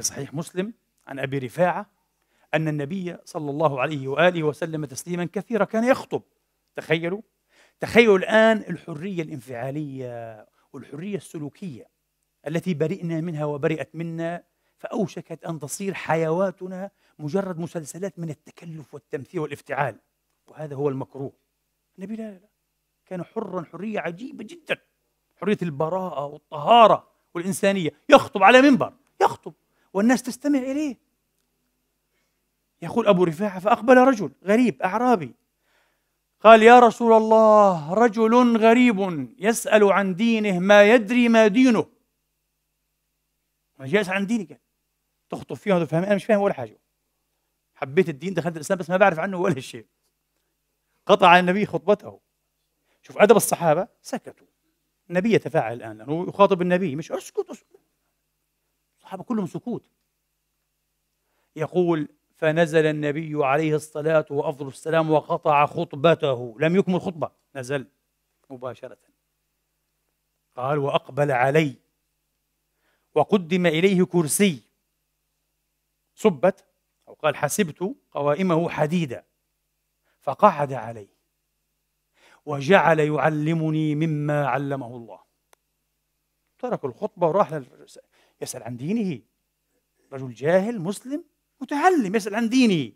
في صحيح مسلم عن أبي رفاعة أن النبي صلى الله عليه وآله وسلم تسليما كثيرا كان يخطب تخيلوا تخيلوا الآن الحرية الانفعالية والحرية السلوكية التي برئنا منها وبرئت منا فأوشكت أن تصير حيواتنا مجرد مسلسلات من التكلف والتمثيل والافتعال وهذا هو المكروه النبي لا, لا كان حرا حرية عجيبة جدا حرية البراءة والطهارة والإنسانية يخطب على منبر يخطب والناس تستمع إليه يقول أبو رفاعة فأقبل رجل غريب أعرابي قال يا رسول الله رجل غريب يسأل عن دينه ما يدري ما دينه جالس عن دينك تخطب فيه ولا أنا مش فاهم ولا حاجة حبيت الدين دخلت الإسلام بس ما بعرف عنه ولا شيء قطع النبي خطبته شوف أدب الصحابة سكتوا النبي يتفاعل الآن لأنه يخاطب النبي مش اسكت اسكت الصحابة كلهم سكوت يقول فنزل النبي عليه الصلاة وأفضل السلام وقطع خطبته لم يكمل خطبة نزل مباشرة قال وأقبل علي وقدم إليه كرسي صبت أو قال حسبت قوائمه حديدا فقعد عليه وجعل يعلمني مما علمه الله ترك الخطبة وراح للرسالة يسأل عن دينه رجل جاهل مسلم متعلم يسأل عن دينه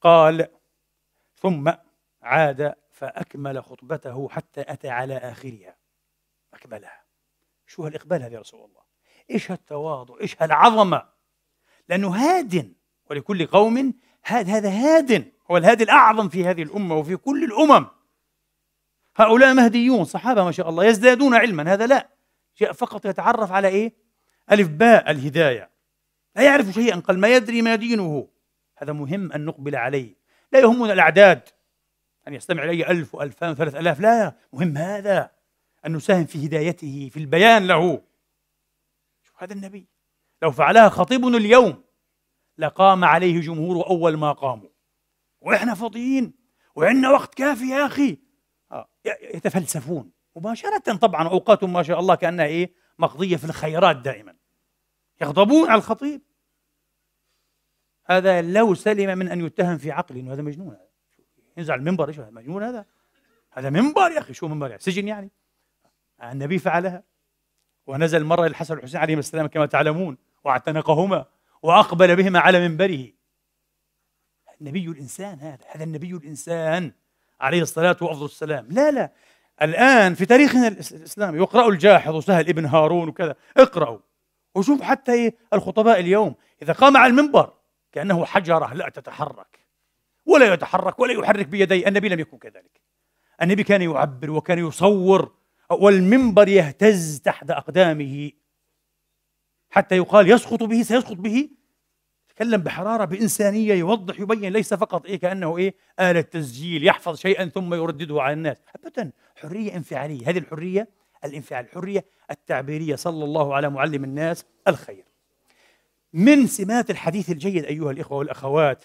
قال ثم عاد فأكمل خطبته حتى أتى على آخرها أكملها شو هالإقبال هذا يا رسول الله إيش هالتواضع إيش هالعظمة لأنه هاد ولكل قوم هاد هذا هاد هو الهادي الأعظم في هذه الأمة وفي كل الأمم هؤلاء مهديون صحابة ما شاء الله يزدادون علما هذا لا جاء فقط يتعرف على إيه؟ ألف باء الهداية لا يعرف شيئا قال ما يدري ما دينه هذا مهم أن نقبل عليه لا يهمنا الأعداد أن يستمع إلي ألف وألفان وثلاث ألاف لا مهم هذا أن نساهم في هدايته في البيان له شوف هذا النبي لو فعلها خطيبنا اليوم لقام عليه جمهور أول ما قاموا وإحنا فاضيين وعندنا وقت كافي يا أخي آه، يتفلسفون مباشرة طبعا أوقاتهم ما شاء الله كأنها إيه مقضية في الخيرات دائما يغضبون على الخطيب هذا لو سلم من أن يتهم في عقله إنه هذا مجنون ينزل على المنبر إيش هذا مجنون هذا هذا منبر يا أخي شو منبر يعني سجن يعني النبي فعلها ونزل مرة الحسن والحسين عليهما السلام كما تعلمون واعتنقهما وأقبل بهما على منبره النبي الإنسان هذا هذا النبي الإنسان عليه الصلاة والسلام لا لا الآن في تاريخنا الإسلامي يقرأ الجاحظ وسهل ابن هارون وكذا اقرأوا وشوف حتى إيه الخطباء اليوم إذا قام على المنبر كأنه حجرة لا تتحرك ولا يتحرك ولا يحرك بيدي النبي لم يكن كذلك النبي كان يعبر وكان يصور والمنبر يهتز تحت أقدامه حتى يقال يسقط به سيسقط به تكلم بحراره بانسانيه يوضح يبين ليس فقط ايه كانه ايه اله تسجيل يحفظ شيئا ثم يردده على الناس ابدا حريه انفعاليه هذه الحريه الانفعال الحريه التعبيريه صلى الله على معلم الناس الخير من سمات الحديث الجيد ايها الاخوه والاخوات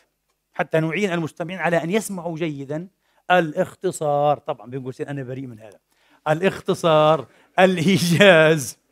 حتى نعين المستمعين على ان يسمعوا جيدا الاختصار طبعا بنقول انا بريء من هذا الاختصار الايجاز